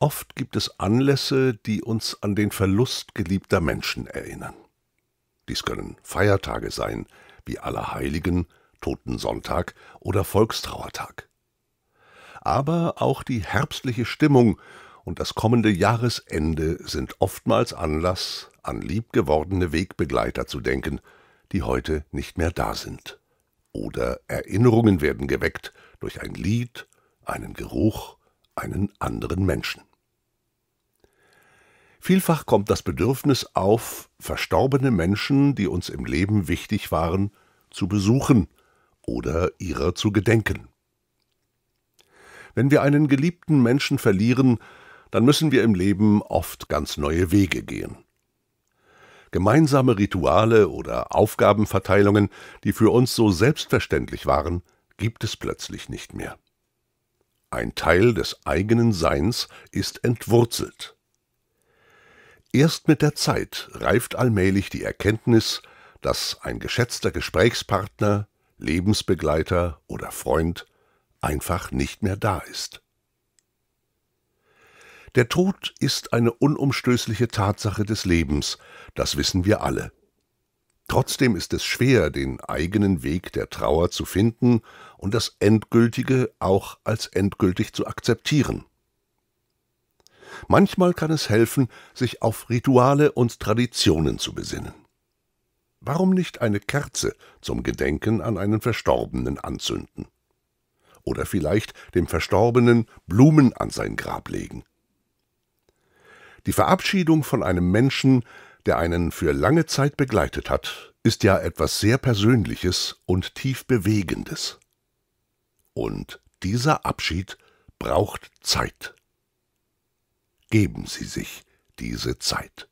Oft gibt es Anlässe, die uns an den Verlust geliebter Menschen erinnern. Dies können Feiertage sein, wie Allerheiligen, Totensonntag oder Volkstrauertag. Aber auch die herbstliche Stimmung und das kommende Jahresende sind oftmals Anlass, an liebgewordene Wegbegleiter zu denken, die heute nicht mehr da sind. Oder Erinnerungen werden geweckt durch ein Lied, einen Geruch, einen anderen Menschen. Vielfach kommt das Bedürfnis auf, verstorbene Menschen, die uns im Leben wichtig waren, zu besuchen oder ihrer zu gedenken. Wenn wir einen geliebten Menschen verlieren, dann müssen wir im Leben oft ganz neue Wege gehen. Gemeinsame Rituale oder Aufgabenverteilungen, die für uns so selbstverständlich waren, gibt es plötzlich nicht mehr ein Teil des eigenen Seins, ist entwurzelt. Erst mit der Zeit reift allmählich die Erkenntnis, dass ein geschätzter Gesprächspartner, Lebensbegleiter oder Freund einfach nicht mehr da ist. Der Tod ist eine unumstößliche Tatsache des Lebens, das wissen wir alle. Trotzdem ist es schwer, den eigenen Weg der Trauer zu finden und das Endgültige auch als endgültig zu akzeptieren. Manchmal kann es helfen, sich auf Rituale und Traditionen zu besinnen. Warum nicht eine Kerze zum Gedenken an einen Verstorbenen anzünden? Oder vielleicht dem Verstorbenen Blumen an sein Grab legen? Die Verabschiedung von einem Menschen der einen für lange Zeit begleitet hat, ist ja etwas sehr Persönliches und tief Bewegendes. Und dieser Abschied braucht Zeit. Geben Sie sich diese Zeit.